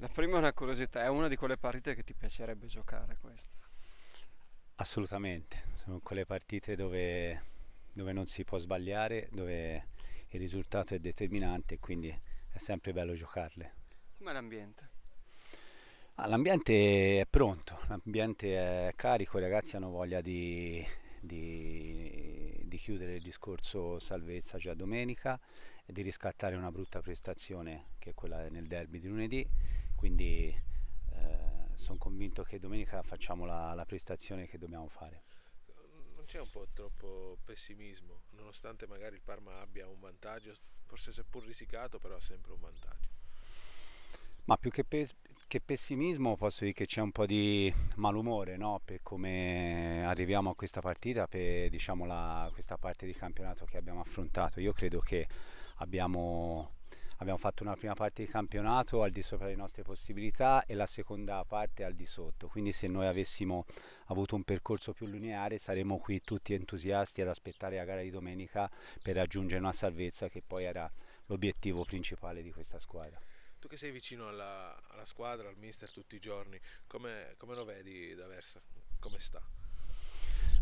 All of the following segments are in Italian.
La prima è una curiosità, è una di quelle partite che ti piacerebbe giocare questa. Assolutamente, sono quelle partite dove, dove non si può sbagliare, dove il risultato è determinante, e quindi è sempre bello giocarle. Com'è l'ambiente? Ah, l'ambiente è pronto, l'ambiente è carico, i ragazzi hanno voglia di, di, di chiudere il discorso salvezza già domenica di riscattare una brutta prestazione che è quella nel derby di lunedì, quindi eh, sono convinto che domenica facciamo la, la prestazione che dobbiamo fare Non c'è un po' troppo pessimismo, nonostante magari il Parma abbia un vantaggio, forse seppur risicato, però ha sempre un vantaggio. Ma più che, pes che pessimismo posso dire che c'è un po' di malumore no? per come arriviamo a questa partita, per diciamo, la, questa parte di campionato che abbiamo affrontato. Io credo che abbiamo, abbiamo fatto una prima parte di campionato al di sopra delle nostre possibilità e la seconda parte al di sotto, quindi se noi avessimo avuto un percorso più lineare saremmo qui tutti entusiasti ad aspettare la gara di domenica per raggiungere una salvezza che poi era l'obiettivo principale di questa squadra. Tu che sei vicino alla, alla squadra, al mister tutti i giorni, come, come lo vedi da Versa? Come sta?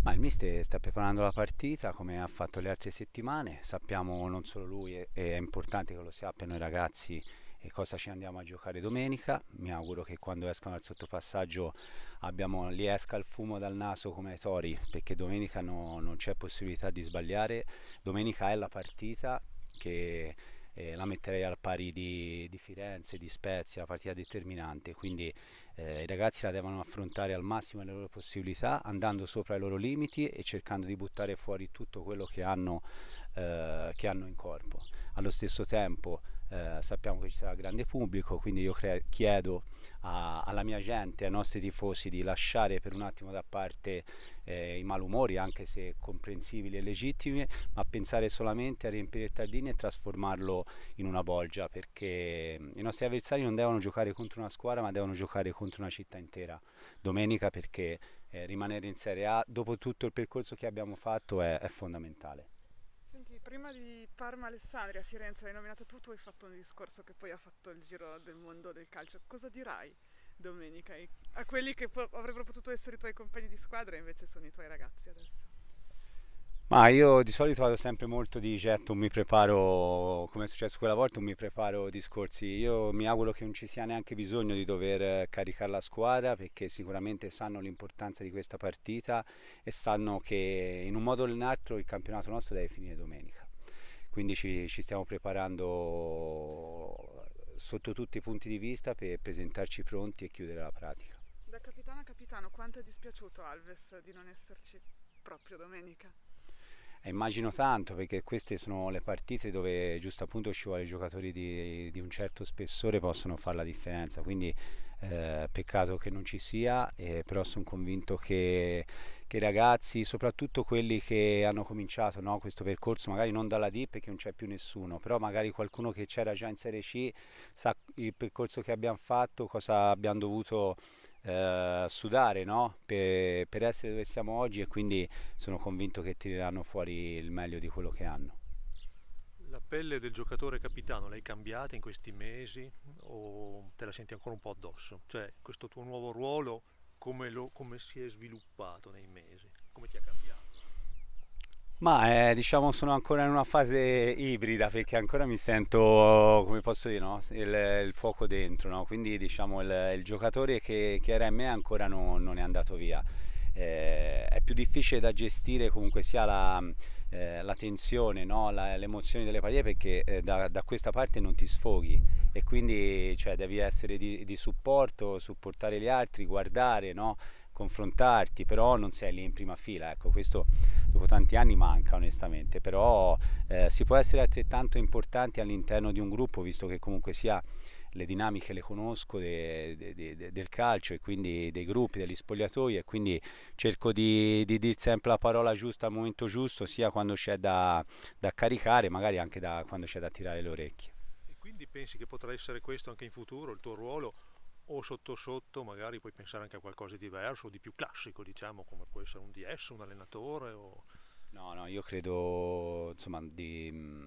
Ma il mister sta preparando la partita come ha fatto le altre settimane, sappiamo non solo lui e è, è importante che lo sappiano i ragazzi cosa ci andiamo a giocare domenica. Mi auguro che quando escano al sottopassaggio abbiamo, li esca il fumo dal naso come ai tori, perché domenica no, non c'è possibilità di sbagliare. Domenica è la partita che eh, la metterei al pari di, di, Firenze, di Spezia, una partita determinante, quindi eh, i ragazzi la devono affrontare al massimo le loro possibilità, andando sopra i loro limiti e cercando di buttare fuori tutto quello che hanno, eh, che hanno in corpo allo stesso tempo eh, sappiamo che ci sarà grande pubblico, quindi io cre- chiedo a, alla mia gente, ai nostri tifosi di lasciare per un attimo da parte eh, i malumori, anche se comprensibili e legittimi, ma pensare solamente a riempire il tardino e trasformarlo in una bolgia, perché mm, i nostri avversari non devono giocare contro una squadra, ma devono giocare contro una città intera domenica perché eh, rimanere in Serie A dopo tutto il percorso che abbiamo fatto è, è fondamentale prima di Parma Alessandria a Firenze hai nominato tu, tu hai fatto un discorso che poi ha fatto il giro del mondo del calcio. Cosa dirai domenica a quelli che po- avrebbero potuto essere i tuoi compagni di squadra e invece sono i tuoi ragazzi adesso? Ma io di solito vado sempre molto di getto, mi preparo, come è successo quella volta, mi preparo discorsi. Io mi auguro che non ci sia neanche bisogno di dover eh, caricare la squadra perché sicuramente sanno l'importanza di questa partita e sanno che in un modo o in un altro il campionato nostro deve finire domenica. Quindi ci, ci stiamo preparando sotto tutti i punti di vista per presentarci pronti e chiudere la pratica. Da capitano a capitano, quanto è dispiaciuto Alves di non esserci proprio domenica? Eh, immagino tanto perché queste sono le partite dove giusto appunto ci vuole giocatori di, di un certo spessore possono fare la differenza. Quindi eh, peccato che non ci sia, eh, però sono convinto che, che, i ragazzi, soprattutto quelli che hanno cominciato no, questo percorso, magari non dalla D perché non c'è più nessuno, però magari qualcuno che c'era già in Serie C sa il percorso che abbiamo fatto, cosa abbiamo dovuto eh, sudare no? per, per essere dove siamo oggi e quindi sono convinto che tireranno fuori il meglio di quello che hanno. La pelle del giocatore capitano l'hai cambiata in questi mesi o te la senti ancora un po' addosso? Cioè questo tuo nuovo ruolo come, lo, come si è sviluppato nei mesi? Come ti ha cambiato? Ma eh, diciamo sono ancora in una fase ibrida perché ancora mi sento, come posso dire, no? il, il, fuoco dentro, no? quindi diciamo il, il giocatore che, che, era in me ancora no, non è andato via. Eh, è più difficile da gestire comunque sia la, eh, la tensione, no? la, le emozioni delle partite perché eh, da, da, questa parte non ti sfoghi e quindi cioè, devi essere di, di supporto, supportare gli altri, guardare, no? confrontarti, però non sei lì in prima fila, ecco, questo dopo tanti anni manca onestamente, però eh, si può essere altrettanto importanti all'interno di un gruppo, visto che comunque sia le dinamiche le conosco de, de, de, del calcio e quindi dei gruppi, degli spogliatoi e quindi cerco di, di dire sempre la parola giusta al momento giusto, sia quando c'è da, da caricare, magari anche da, quando c'è da tirare le orecchie. E quindi pensi che potrà essere questo anche in futuro, il tuo ruolo? o sotto sotto magari puoi pensare anche a qualcosa di diverso, di più classico, diciamo, come può essere un DS, un allenatore o... No, no, io credo insomma, di, mm,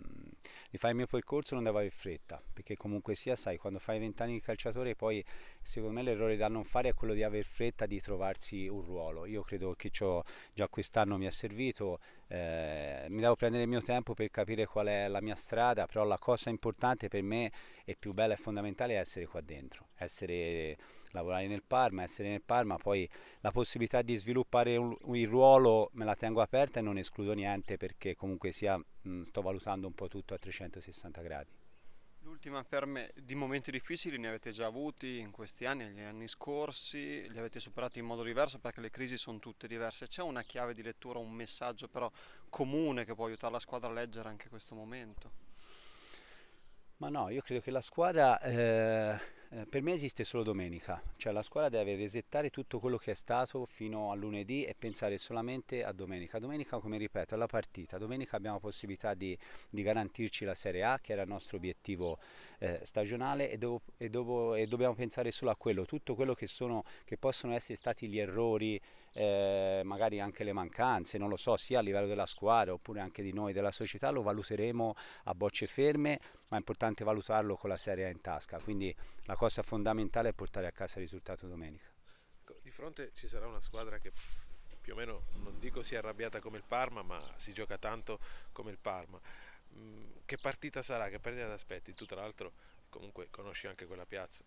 di fare il mio percorso non andava in fretta, perché comunque sia, sai, quando fai vent'anni di calciatore poi secondo me l'errore da non fare è quello di aver fretta di trovarsi un ruolo. Io credo che ciò già quest'anno mi ha servito, eh, mi devo prendere il mio tempo per capire qual è la mia strada, però la cosa importante per me e più bella e fondamentale è essere qua dentro, essere lavorare nel Parma, essere nel Parma, poi la possibilità di sviluppare un, il ruolo me la tengo aperta e non escludo niente perché comunque sia mh, sto valutando un po' tutto a 360 gradi. L'ultima per me, di momenti difficili ne avete già avuti in questi anni, negli anni scorsi, li avete superati in modo diverso perché le crisi sono tutte diverse. C'è una chiave di lettura, un messaggio però comune che può aiutare la squadra a leggere anche questo momento? Ma no, io credo che la squadra eh eh, per me esiste solo domenica, cioè la scuola deve resettare tutto quello che è stato fino a lunedì e pensare solamente a domenica. Domenica, come ripeto, è la partita, domenica abbiamo la possibilità di, di garantirci la Serie A che era il nostro obiettivo eh, stagionale e, do, e, do, e, dobbiamo pensare solo a quello, tutto quello che, sono, che possono essere stati gli errori, eh, magari anche le mancanze, non lo so, sia a livello della squadra oppure anche di noi, della società, lo valuteremo a bocce ferme, ma è importante valutarlo con la Serie A in tasca. Quindi la cosa fondamentale è portare a casa il risultato domenica. Di fronte ci sarà una squadra che più o meno non dico sia arrabbiata come il Parma, ma si gioca tanto come il Parma. Mm, che partita sarà? Che partita ti aspetti? Tu tra l'altro comunque conosci anche quella piazza.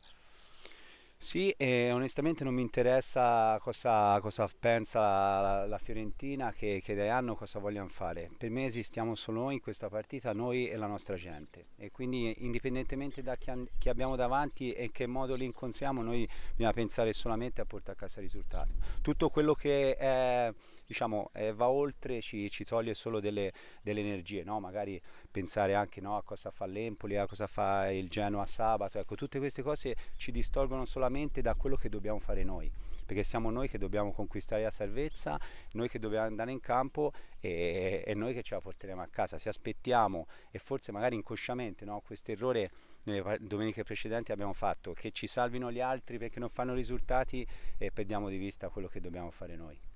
Sì, e onestamente non mi interessa cosa, cosa pensa la, la, Fiorentina, che, che hanno, cosa vogliono fare. Per me esistiamo solo noi in questa partita, noi e la nostra gente. E quindi indipendentemente da chi, chi abbiamo davanti e in che modo li incontriamo, noi dobbiamo pensare solamente a portare a casa il risultato. Tutto quello che è, diciamo, è, eh, va oltre ci, ci, toglie solo delle, delle energie, no? magari pensare anche no, a cosa fa l'Empoli, a cosa fa il Genoa sabato, ecco, tutte queste cose ci distolgono solamente da quello che dobbiamo fare noi, perché siamo noi che dobbiamo conquistare la salvezza, noi che dobbiamo andare in campo e, e noi che ce la porteremo a casa. Se aspettiamo, e forse magari inconsciamente, no, questo errore nelle eh, domeniche precedenti abbiamo fatto, che ci salvino gli altri perché non fanno risultati e eh, perdiamo di vista quello che dobbiamo fare noi.